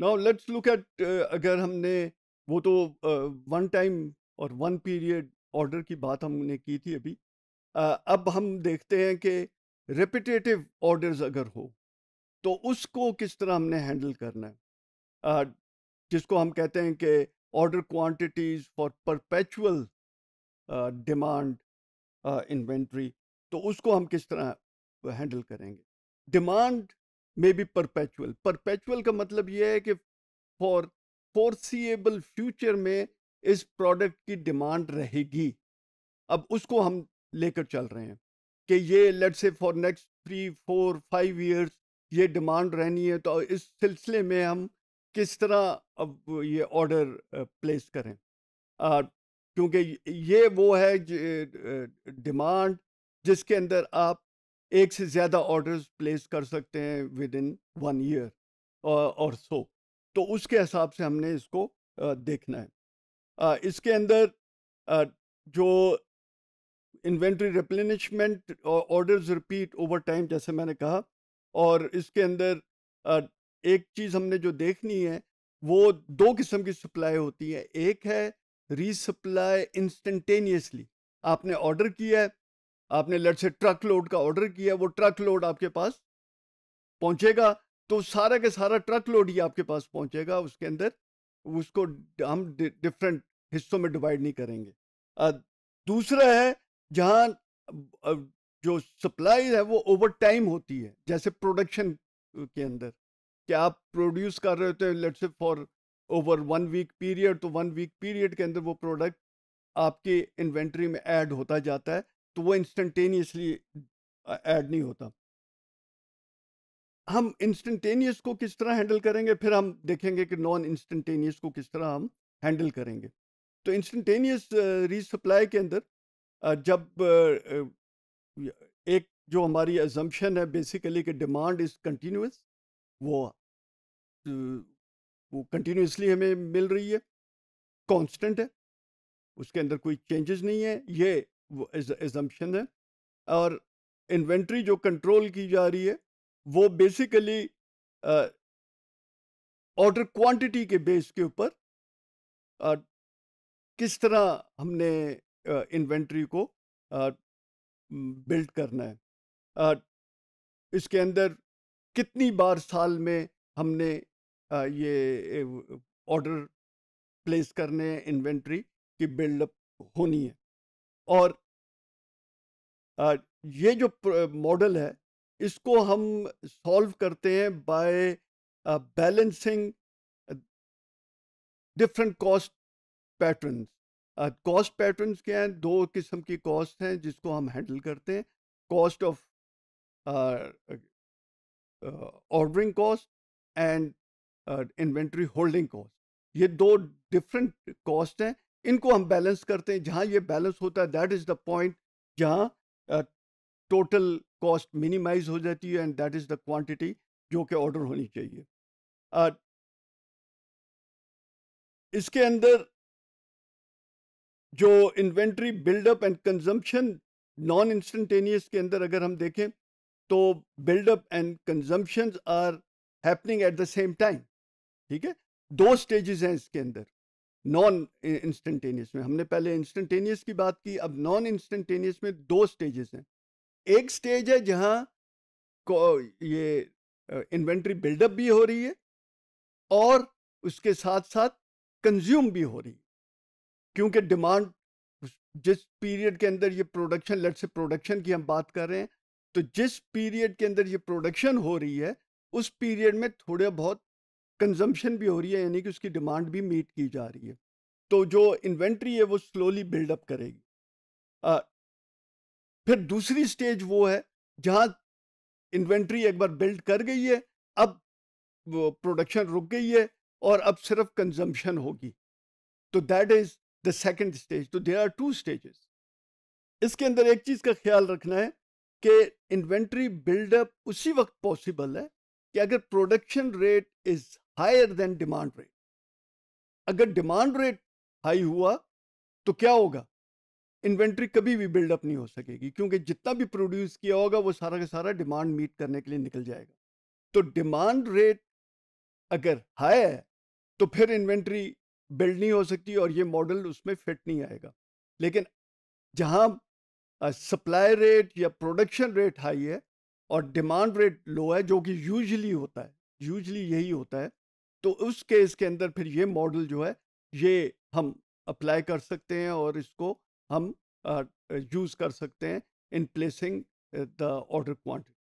now let's look at अगर हमने वो तो वन uh, टाइम और वन पीरियड ऑर्डर की बात हमने की थी अभी uh, अब हम देखते हैं कि रेपिटेटिव ऑर्डर्स अगर हो तो उसको किस तरह हमने हैंडल करना है uh, जिसको हम कहते हैं कि order quantities for perpetual demand inventory तो उसको हम किस तरह हैंडल करेंगे demand may be perpetual perpetual का मतलब यह है कि फॉर फोरसीएबल फ्यूचर में इस प्रोडक्ट की डिमांड रहेगी अब उसको हम लेकर चल रहे हैं कि ये let's say for next three four five years ये डिमांड रहनी है तो इस सिलसिले में हम किस तरह अब ये ऑर्डर प्लेस करें क्योंकि ये वो है डिमांड जिसके अंदर आप एक से ज़्यादा ऑर्डर्स प्लेस कर सकते हैं विद इन वन ईयर और सो तो उसके हिसाब से हमने इसको देखना है इसके अंदर जो inventory replenishment orders repeat over time जैसे मैंने कहा और इसके अंदर एक चीज़ हमने जो देखनी है वो दो किस्म की सप्लाई होती है एक है रीसप्लाई इंस्टेंटेनियसली आपने ऑर्डर किया है आपने लेट से ट्रक लोड का ऑर्डर किया वो ट्रक लोड आपके पास पहुंचेगा तो सारा के सारा ट्रक लोड ही आपके पास पहुंचेगा उसके अंदर उसको हम डिफरेंट हिस्सों में डिवाइड नहीं करेंगे दूसरा है जहाँ जो सप्लाई है वो ओवर टाइम होती है जैसे प्रोडक्शन के अंदर कि आप प्रोड्यूस कर रहे होते हैं say for over one week period तो वन वीक पीरियड के अंदर वो प्रोडक्ट आपके इन्वेंट्री में ऐड होता जाता है तो वो इंस्टेंटेनियसली ऐड नहीं होता हम इंस्टेंटेनियस को किस तरह हैंडल करेंगे फिर हम देखेंगे कि नॉन इंस्टेंटेनियस को किस तरह हम हैंडल करेंगे तो इंस्टेंटेनियस रीसप्लाई के अंदर जब एक जो हमारी एजम्पन है बेसिकली कि डिमांड इज़ कंटिन्यूस वो वो कंटिन्यूसली हमें मिल रही है कांस्टेंट है उसके अंदर कोई चेंजेस नहीं है ये वो एजम्पन है और इन्वेंट्री जो कंट्रोल की जा रही है वो बेसिकली ऑर्डर क्वांटिटी के बेस के ऊपर किस तरह हमने इन्वेंट्री को बिल्ड करना है आ, इसके अंदर कितनी बार साल में हमने आ, ये ऑर्डर प्लेस करने इन्वेंट्री की बिल्डअप होनी है और ये जो मॉडल है इसको हम सॉल्व करते हैं by balancing different cost patterns cost patterns क्या हैं दो किस्म की कॉस्ट हैं जिसको हम हैंडल करते हैं cost of ordering cost and inventory holding cost ये दो डिफरेंट कॉस्ट हैं इनको हम बैलेंस करते हैं जहाँ ये बैलेंस होता है दैट इज़ द पॉइंट जहाँ टोटल कॉस्ट मिनिमाइज हो जाती है and that is the quantity जो कि ऑर्डर होनी चाहिए uh, इसके अंदर जो inventory buildup and consumption non instantaneous के अंदर अगर हम देखें तो buildup and consumption are happening at the same time ठीक है दो स्टेजेस हैं इसके अंदर नॉन इंस्टेंटेनियस में हमने पहले इंस्टेंटेनियस की बात की अब नॉन इंस्टेंटेनियस में दो स्टेजेस हैं एक स्टेज है जहां को ये इन्वेंट्री बिल्डअप भी हो रही है और उसके साथ साथ कंज्यूम भी हो रही है क्योंकि डिमांड जिस पीरियड के अंदर ये प्रोडक्शन लेट से प्रोडक्शन की हम बात कर रहे हैं तो जिस पीरियड के अंदर ये प्रोडक्शन हो रही है उस पीरियड में थोड़े बहुत कंजम्पशन भी हो रही है यानी कि उसकी डिमांड भी मीट की जा रही है तो जो इन्वेंट्री है वो स्लोली बिल्डअप करेगी आ, फिर दूसरी स्टेज वो है जहाँ इन्वेंट्री एक बार बिल्ड कर गई है अब प्रोडक्शन रुक गई है और अब सिर्फ कंजम्पशन होगी तो that is the second stage तो देर आर टू स्टेजेस इसके अंदर एक चीज़ का ख्याल रखना है कि इन्वेंट्री बिल्डअप उसी वक्त पॉसिबल है कि अगर production rate is higher than demand rate अगर डिमांड रेट हाई हुआ तो क्या होगा इन्वेंट्री कभी भी बिल्डअप नहीं हो सकेगी क्योंकि जितना भी प्रोड्यूस किया होगा वो सारा का सारा डिमांड मीट करने के लिए निकल जाएगा तो डिमांड रेट अगर हाई है तो फिर इन्वेंट्री बिल्ड नहीं हो सकती और ये मॉडल उसमें फिट नहीं आएगा लेकिन जहाँ सप्लाई रेट या प्रोडक्शन रेट हाई है और डिमांड रेट लो है जो कि यूजली होता है यूजली यही होता है तो उस केस के अंदर फिर ये मॉडल जो है ये हम अप्लाई कर सकते हैं और इसको हम यूज़ कर सकते हैं in placing the order quantity